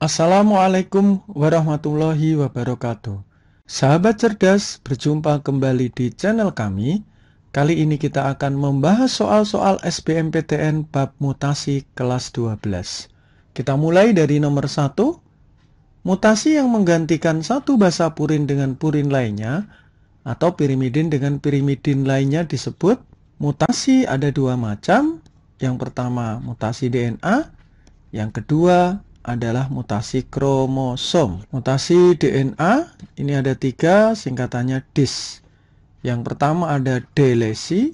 Assalamualaikum warahmatullahi wabarakatuh. Sahabat cerdas, berjumpa kembali di channel kami. Kali ini kita akan membahas soal-soal SBMPTN bab mutasi kelas 12. Kita mulai dari nomor 1. Mutasi yang menggantikan satu basa purin dengan purin lainnya atau pirimidin dengan pirimidin lainnya disebut mutasi ada dua macam. Yang pertama mutasi DNA, yang kedua adalah mutasi kromosom. Mutasi DNA ini ada tiga singkatannya dis. Yang pertama ada delesi,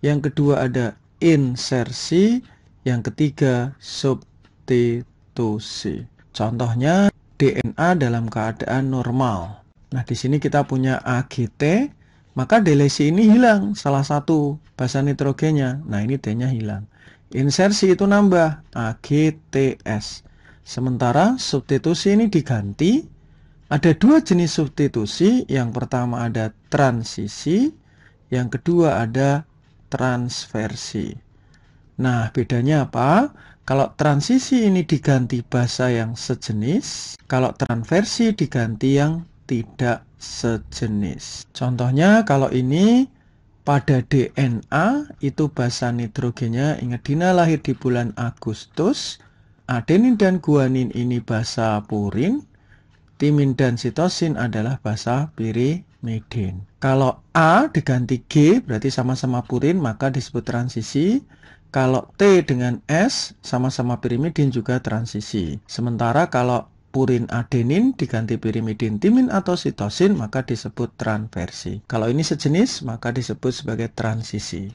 yang kedua ada insersi, e yang ketiga substitusi. Contohnya DNA dalam keadaan normal. Nah, di sini kita punya AGT, maka delesi ini hilang salah satu basa nitrogennya. Nah, ini D-nya hilang. Insersi e itu nambah AGTS. Sementara substitusi ini diganti, ada dua jenis substitusi. Yang pertama ada transisi, yang kedua ada transversi. Nah, bedanya apa? Kalau transisi ini diganti bahasa yang sejenis, kalau transversi diganti yang tidak sejenis. Contohnya kalau ini pada DNA itu bahasa nitrogennya ingat Dina lahir di bulan Agustus Adenin dan guanin ini basa purin, timin dan sitosin adalah basa pirimidin. Kalau A diganti G berarti sama-sama purin maka disebut transisi. Kalau T dengan S sama-sama pirimidin juga transisi. Sementara kalau purin adenin diganti pirimidin timin atau sitosin maka disebut transversi. Kalau ini sejenis maka disebut sebagai transisi.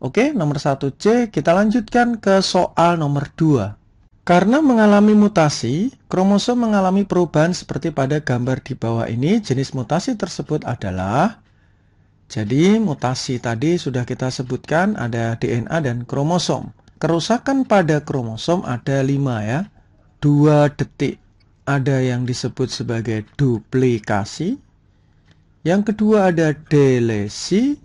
Oke, nomor 1C kita lanjutkan ke soal nomor 2. Karena mengalami mutasi, kromosom mengalami perubahan seperti pada gambar di bawah ini. Jenis mutasi tersebut adalah jadi mutasi tadi sudah kita sebutkan ada DNA dan kromosom. Kerusakan pada kromosom ada lima ya. Dua detik. Ada yang disebut sebagai duplikasi. Yang kedua ada delesi,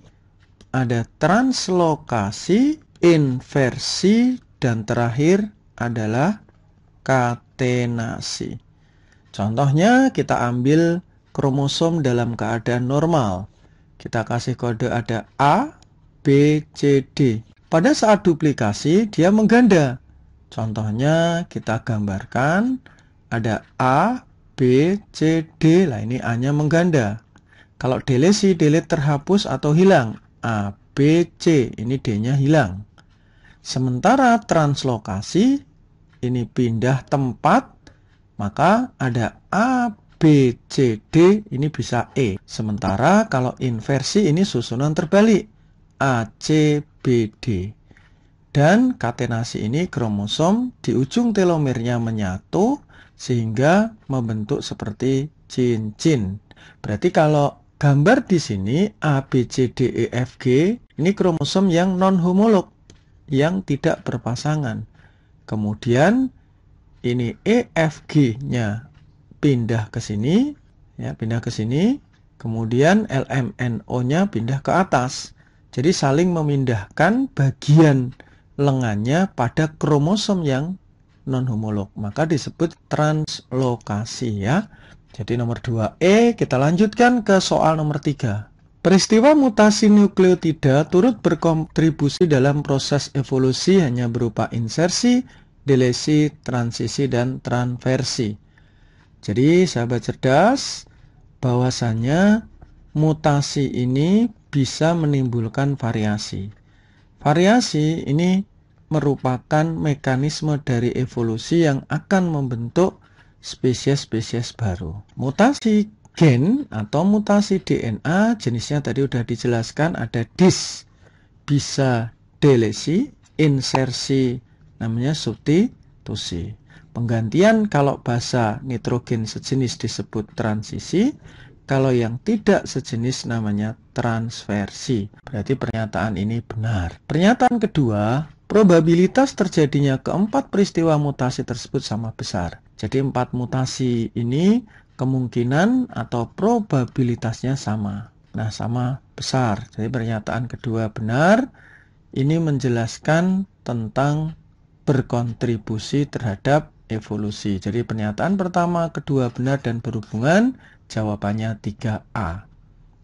ada translokasi, inversi, dan terakhir adalah katenasi. Contohnya kita ambil kromosom dalam keadaan normal. Kita kasih kode ada A, B, C, D. Pada saat duplikasi dia mengganda. Contohnya kita gambarkan ada A, B, C, D. Lah ini A-nya mengganda. Kalau delete, delete terhapus atau hilang. A, B, C. Ini D-nya hilang. Sementara translokasi ini pindah tempat, maka ada A, B, C, D, ini bisa E. Sementara kalau inversi ini susunan terbalik, A, C, B, D. Dan katenasi ini kromosom di ujung telomernya menyatu sehingga membentuk seperti cincin. Berarti kalau gambar di sini A, B, C, D, E, F, G, ini kromosom yang non-homolog yang tidak berpasangan. Kemudian ini EFG-nya pindah ke sini, ya pindah ke sini. Kemudian LMNO-nya pindah ke atas. Jadi saling memindahkan bagian lengannya pada kromosom yang non homolog. Maka disebut translokasi ya. Jadi nomor 2E kita lanjutkan ke soal nomor 3. Peristiwa mutasi nukleotida turut berkontribusi dalam proses evolusi hanya berupa insersi, delesi, transisi, dan transversi. Jadi, sahabat cerdas, bahwasanya mutasi ini bisa menimbulkan variasi. Variasi ini merupakan mekanisme dari evolusi yang akan membentuk spesies-spesies baru. Mutasi gen atau mutasi DNA jenisnya tadi sudah dijelaskan ada dis bisa delesi, insersi namanya substitusi. Penggantian kalau bahasa nitrogen sejenis disebut transisi, kalau yang tidak sejenis namanya transversi. Berarti pernyataan ini benar. Pernyataan kedua, probabilitas terjadinya keempat peristiwa mutasi tersebut sama besar. Jadi empat mutasi ini kemungkinan atau probabilitasnya sama. Nah, sama besar. Jadi pernyataan kedua benar. Ini menjelaskan tentang berkontribusi terhadap evolusi. Jadi pernyataan pertama, kedua benar dan berhubungan, jawabannya 3A.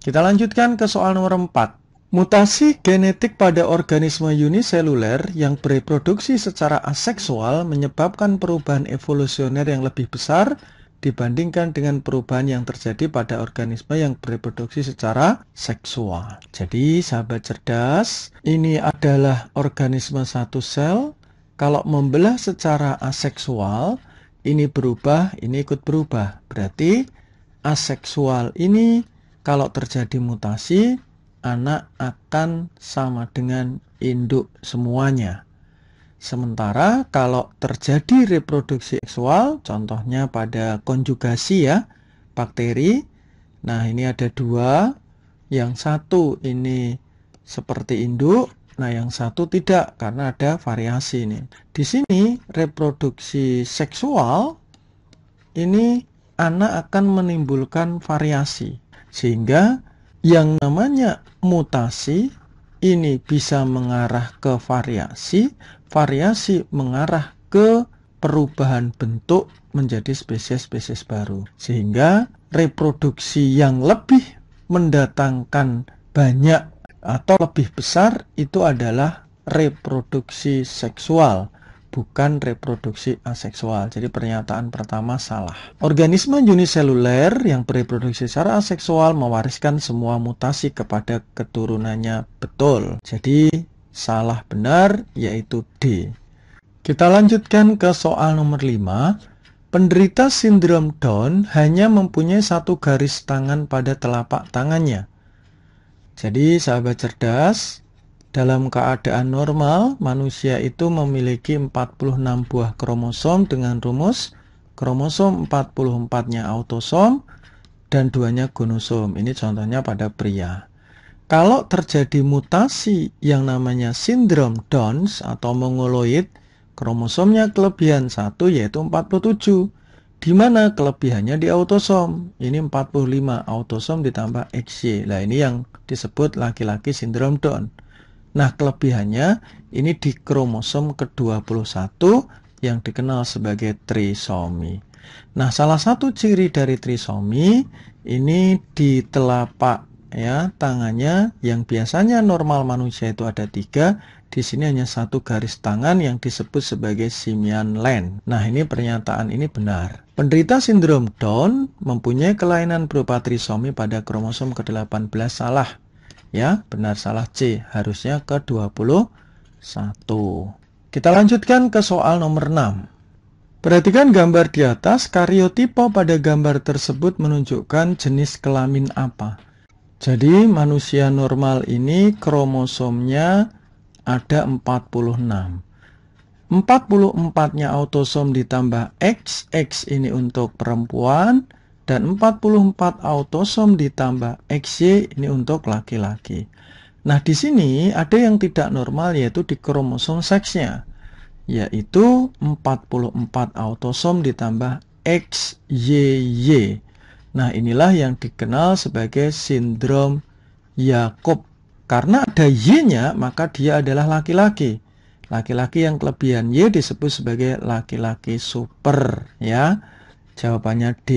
Kita lanjutkan ke soal nomor 4. Mutasi genetik pada organisme uniseluler yang bereproduksi secara aseksual menyebabkan perubahan evolusioner yang lebih besar dibandingkan dengan perubahan yang terjadi pada organisme yang bereproduksi secara seksual. Jadi, sahabat cerdas, ini adalah organisme satu sel. Kalau membelah secara aseksual, ini berubah, ini ikut berubah. Berarti aseksual ini kalau terjadi mutasi, anak akan sama dengan induk semuanya. Sementara kalau terjadi reproduksi seksual, contohnya pada konjugasi ya, bakteri. Nah ini ada dua, yang satu ini seperti induk, nah yang satu tidak karena ada variasi ini. Di sini reproduksi seksual ini anak akan menimbulkan variasi. Sehingga yang namanya mutasi ini bisa mengarah ke variasi, variasi mengarah ke perubahan bentuk menjadi spesies-spesies baru. Sehingga reproduksi yang lebih mendatangkan banyak atau lebih besar itu adalah reproduksi seksual bukan reproduksi aseksual. Jadi pernyataan pertama salah. Organisme uniseluler yang bereproduksi secara aseksual mewariskan semua mutasi kepada keturunannya betul. Jadi salah benar yaitu D. Kita lanjutkan ke soal nomor 5. Penderita sindrom Down hanya mempunyai satu garis tangan pada telapak tangannya. Jadi sahabat cerdas, dalam keadaan normal, manusia itu memiliki 46 buah kromosom dengan rumus kromosom 44-nya autosom dan duanya gonosom. Ini contohnya pada pria. Kalau terjadi mutasi yang namanya sindrom Downs atau mongoloid, kromosomnya kelebihan satu yaitu 47. Di mana kelebihannya di autosom? Ini 45 autosom ditambah XY. Nah, ini yang disebut laki-laki sindrom Down Nah, kelebihannya ini di kromosom ke-21 yang dikenal sebagai trisomi. Nah, salah satu ciri dari trisomi ini di telapak ya tangannya yang biasanya normal manusia itu ada tiga di sini hanya satu garis tangan yang disebut sebagai simian len nah ini pernyataan ini benar penderita sindrom Down mempunyai kelainan berupa trisomi pada kromosom ke-18 salah Ya, benar salah C, harusnya ke 21. Kita lanjutkan ke soal nomor 6. Perhatikan gambar di atas, karyotipe pada gambar tersebut menunjukkan jenis kelamin apa. Jadi manusia normal ini kromosomnya ada 46. 44-nya autosom ditambah X, X ini untuk perempuan, dan 44 autosom ditambah XY ini untuk laki-laki. Nah, di sini ada yang tidak normal yaitu di kromosom seksnya, yaitu 44 autosom ditambah XYY. Nah, inilah yang dikenal sebagai sindrom Yakob. Karena ada Y-nya, maka dia adalah laki-laki. Laki-laki yang kelebihan Y disebut sebagai laki-laki super, ya. Jawabannya D.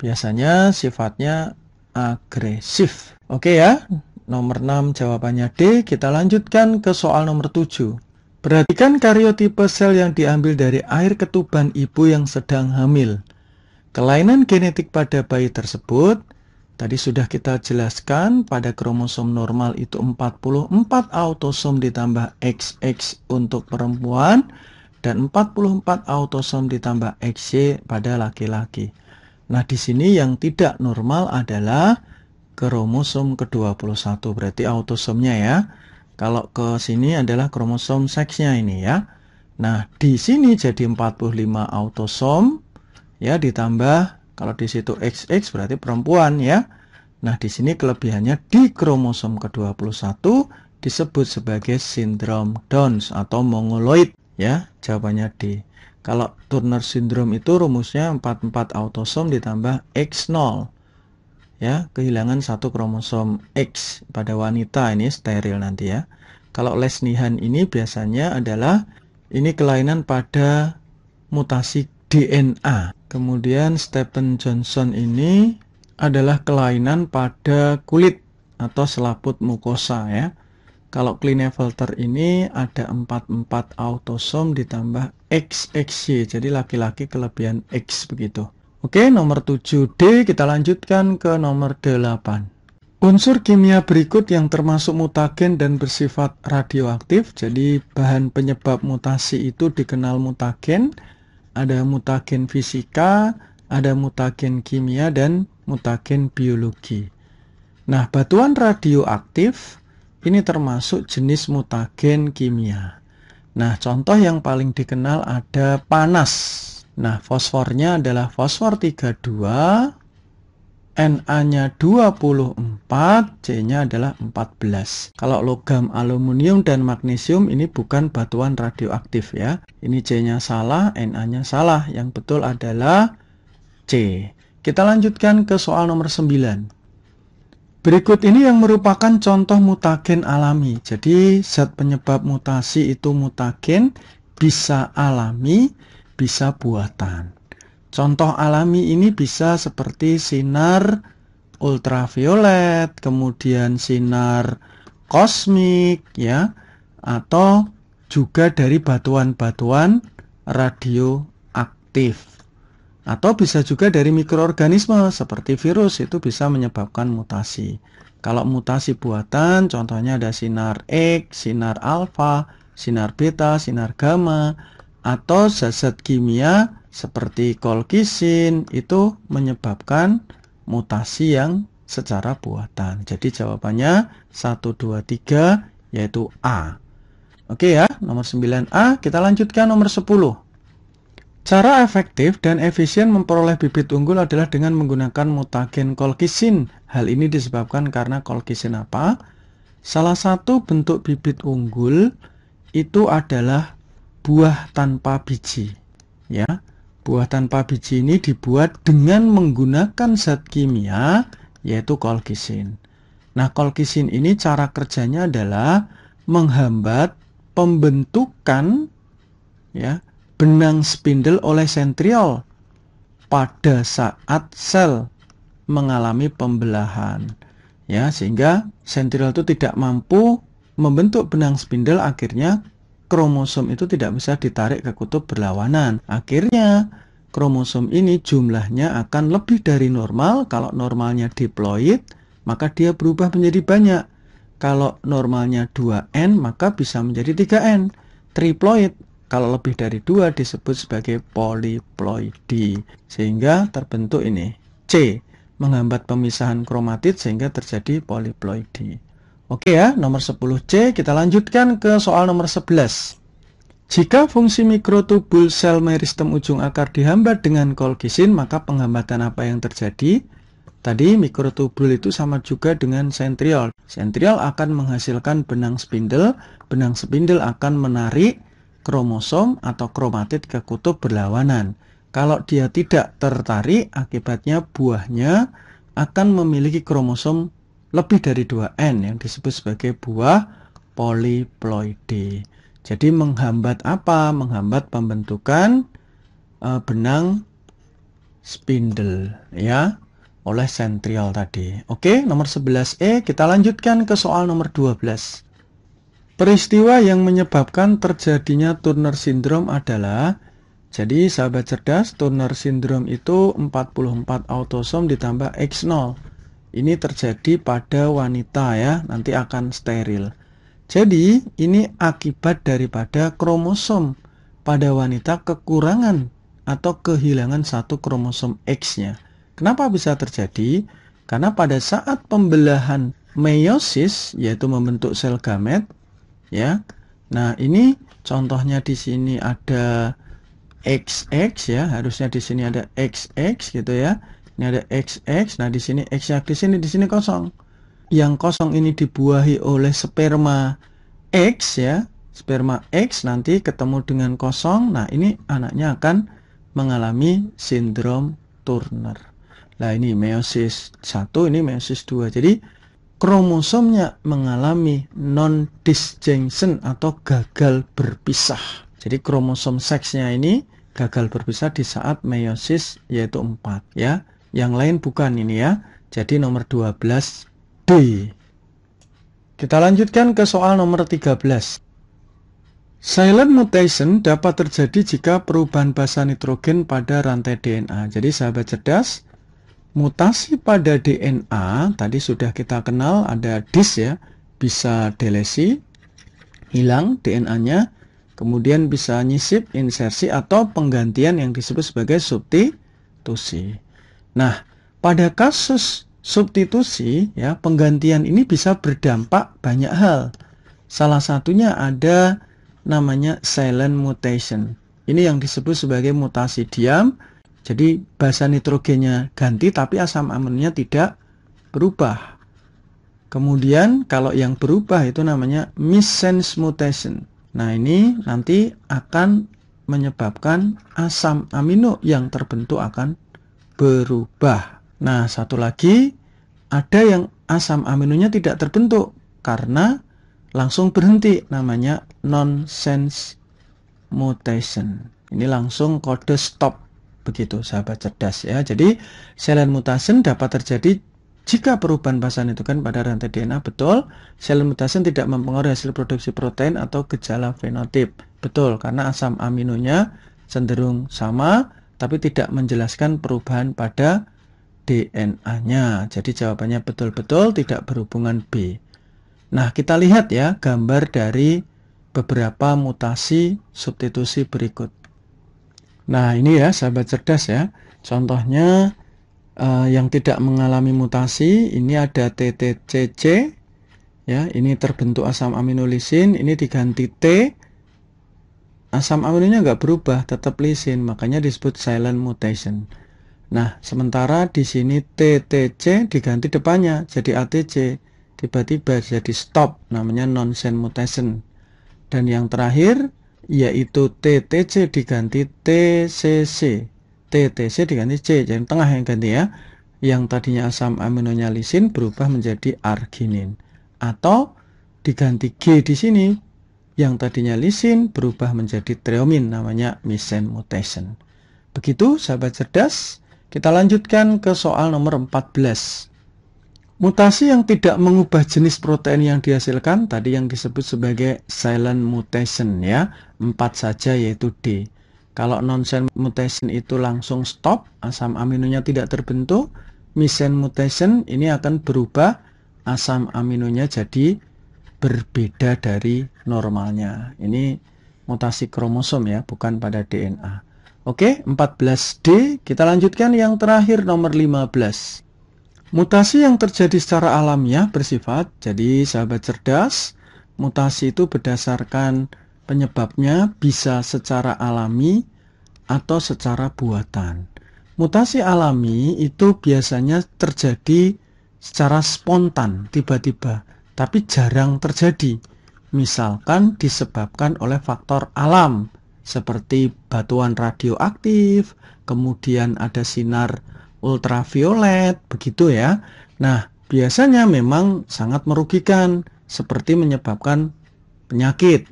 Biasanya sifatnya agresif. Oke ya, nomor 6 jawabannya D. Kita lanjutkan ke soal nomor 7. Perhatikan karyotipe sel yang diambil dari air ketuban ibu yang sedang hamil. Kelainan genetik pada bayi tersebut Tadi sudah kita jelaskan pada kromosom normal itu 44 autosom ditambah XX untuk perempuan dan 44 autosom ditambah XY pada laki-laki. Nah, di sini yang tidak normal adalah kromosom ke-21, berarti autosomnya ya. Kalau ke sini adalah kromosom seksnya ini ya. Nah, di sini jadi 45 autosom ya ditambah kalau di situ XX berarti perempuan ya. Nah, di sini kelebihannya di kromosom ke-21 disebut sebagai sindrom Downs atau mongoloid ya. Jawabannya di kalau Turner syndrome itu rumusnya 44 autosom ditambah X0. Ya, kehilangan satu kromosom X pada wanita ini steril nanti ya. Kalau Lesnihan ini biasanya adalah ini kelainan pada mutasi DNA. Kemudian Stephen Johnson ini adalah kelainan pada kulit atau selaput mukosa ya. Kalau Klinefelter ini ada 44 autosom ditambah XXY. Jadi laki-laki kelebihan X begitu. Oke, nomor 7D kita lanjutkan ke nomor 8. Unsur kimia berikut yang termasuk mutagen dan bersifat radioaktif. Jadi bahan penyebab mutasi itu dikenal mutagen. Ada mutagen fisika, ada mutagen kimia, dan mutagen biologi. Nah, batuan radioaktif ini termasuk jenis mutagen kimia. Nah, contoh yang paling dikenal ada panas. Nah, fosfornya adalah fosfor 32, Na-nya 24, C-nya adalah 14. Kalau logam aluminium dan magnesium ini bukan batuan radioaktif ya. Ini C-nya salah, Na-nya salah. Yang betul adalah C. Kita lanjutkan ke soal nomor 9. Berikut ini yang merupakan contoh mutagen alami. Jadi zat penyebab mutasi itu mutagen bisa alami, bisa buatan. Contoh alami ini bisa seperti sinar ultraviolet, kemudian sinar kosmik ya, atau juga dari batuan-batuan radioaktif atau bisa juga dari mikroorganisme seperti virus itu bisa menyebabkan mutasi. Kalau mutasi buatan contohnya ada sinar X, sinar alfa, sinar beta, sinar gamma atau zat kimia seperti kolkisin itu menyebabkan mutasi yang secara buatan. Jadi jawabannya 1 2 3 yaitu A. Oke ya, nomor 9A kita lanjutkan nomor 10. Cara efektif dan efisien memperoleh bibit unggul adalah dengan menggunakan mutagen kolkisin. Hal ini disebabkan karena kolkisin apa? Salah satu bentuk bibit unggul itu adalah buah tanpa biji. Ya, buah tanpa biji ini dibuat dengan menggunakan zat kimia yaitu kolkisin. Nah, kolkisin ini cara kerjanya adalah menghambat pembentukan ya benang spindel oleh sentriol pada saat sel mengalami pembelahan ya sehingga sentriol itu tidak mampu membentuk benang spindel akhirnya kromosom itu tidak bisa ditarik ke kutub berlawanan akhirnya kromosom ini jumlahnya akan lebih dari normal kalau normalnya diploid maka dia berubah menjadi banyak kalau normalnya 2n maka bisa menjadi 3n triploid kalau lebih dari dua disebut sebagai poliploidi, sehingga terbentuk ini C menghambat pemisahan kromatid sehingga terjadi poliploidi. Oke ya, nomor 10C kita lanjutkan ke soal nomor 11. Jika fungsi mikrotubul sel meristem ujung akar dihambat dengan kolkisin, maka penghambatan apa yang terjadi? Tadi mikrotubul itu sama juga dengan sentriol. Sentriol akan menghasilkan benang spindel, benang spindel akan menarik kromosom atau kromatid ke kutub berlawanan. Kalau dia tidak tertarik, akibatnya buahnya akan memiliki kromosom lebih dari 2N yang disebut sebagai buah poliploide. Jadi menghambat apa? Menghambat pembentukan eh, benang spindle ya oleh sentriol tadi. Oke, nomor 11E kita lanjutkan ke soal nomor 12. Peristiwa yang menyebabkan terjadinya Turner Syndrome adalah jadi sahabat cerdas, Turner Syndrome itu 44 autosom ditambah X0. Ini terjadi pada wanita ya, nanti akan steril. Jadi ini akibat daripada kromosom pada wanita kekurangan atau kehilangan satu kromosom X-nya. Kenapa bisa terjadi? Karena pada saat pembelahan meiosis, yaitu membentuk sel gamet, ya. Nah, ini contohnya di sini ada XX ya, harusnya di sini ada XX gitu ya. Ini ada XX. Nah, di sini X ya. di sini di sini kosong. Yang kosong ini dibuahi oleh sperma X ya. Sperma X nanti ketemu dengan kosong. Nah, ini anaknya akan mengalami sindrom Turner. Nah, ini meiosis satu ini meiosis dua Jadi kromosomnya mengalami non-disjunction atau gagal berpisah. Jadi kromosom seksnya ini gagal berpisah di saat meiosis yaitu 4 ya. Yang lain bukan ini ya. Jadi nomor 12D. Kita lanjutkan ke soal nomor 13. Silent mutation dapat terjadi jika perubahan basa nitrogen pada rantai DNA. Jadi sahabat cerdas, mutasi pada DNA tadi sudah kita kenal ada dis ya, bisa delesi, hilang DNA-nya, kemudian bisa nyisip, insersi atau penggantian yang disebut sebagai substitusi. Nah, pada kasus substitusi ya penggantian ini bisa berdampak banyak hal. Salah satunya ada namanya silent mutation. Ini yang disebut sebagai mutasi diam jadi basa nitrogennya ganti tapi asam amonnya tidak berubah. Kemudian kalau yang berubah itu namanya missense mutation. Nah ini nanti akan menyebabkan asam amino yang terbentuk akan berubah. Nah satu lagi ada yang asam aminonya tidak terbentuk karena langsung berhenti namanya nonsense mutation. Ini langsung kode stop begitu sahabat cerdas ya. Jadi sel mutation dapat terjadi jika perubahan pasangan itu kan pada rantai DNA betul, sel mutation tidak mempengaruhi hasil produksi protein atau gejala fenotip. Betul, karena asam aminonya cenderung sama tapi tidak menjelaskan perubahan pada DNA-nya. Jadi jawabannya betul-betul tidak berhubungan B. Nah, kita lihat ya gambar dari beberapa mutasi substitusi berikut. Nah, ini ya sahabat cerdas ya. Contohnya uh, yang tidak mengalami mutasi, ini ada TTCC ya, ini terbentuk asam amino lisin, ini diganti T. Asam aminonya nggak berubah, tetap lisin, makanya disebut silent mutation. Nah, sementara di sini TTC diganti depannya jadi ATC, tiba-tiba jadi stop, namanya nonsense mutation. Dan yang terakhir yaitu TTC diganti TCC. TTC diganti C, jadi tengah yang ganti ya. Yang tadinya asam aminonya lisin berubah menjadi arginin. Atau diganti G di sini, yang tadinya lisin berubah menjadi treomin namanya miscene mutation. Begitu sahabat cerdas, kita lanjutkan ke soal nomor 14. Mutasi yang tidak mengubah jenis protein yang dihasilkan tadi yang disebut sebagai silent mutation ya 4 saja yaitu D. Kalau nonsen mutation itu langsung stop, asam aminonya tidak terbentuk, misen mutation ini akan berubah asam aminonya jadi berbeda dari normalnya. Ini mutasi kromosom ya, bukan pada DNA. Oke, 14D, kita lanjutkan yang terakhir nomor 15. Mutasi yang terjadi secara alamiah bersifat, jadi sahabat cerdas, mutasi itu berdasarkan Penyebabnya bisa secara alami atau secara buatan. Mutasi alami itu biasanya terjadi secara spontan, tiba-tiba, tapi jarang terjadi. Misalkan disebabkan oleh faktor alam, seperti batuan radioaktif, kemudian ada sinar ultraviolet, begitu ya. Nah, biasanya memang sangat merugikan, seperti menyebabkan penyakit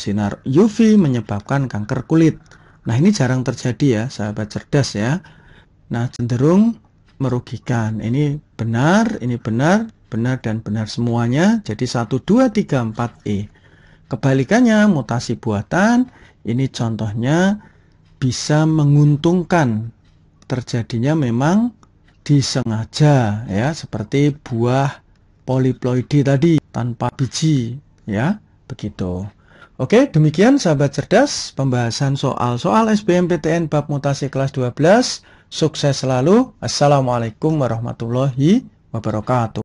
sinar UV menyebabkan kanker kulit. Nah, ini jarang terjadi ya, sahabat cerdas ya. Nah, cenderung merugikan. Ini benar, ini benar, benar dan benar semuanya. Jadi 1 2 3 4 E. Kebalikannya mutasi buatan ini contohnya bisa menguntungkan terjadinya memang disengaja ya seperti buah poliploidi tadi tanpa biji ya begitu. Oke, demikian sahabat cerdas pembahasan soal-soal SBMPTN bab mutasi kelas 12. Sukses selalu. Assalamualaikum warahmatullahi wabarakatuh.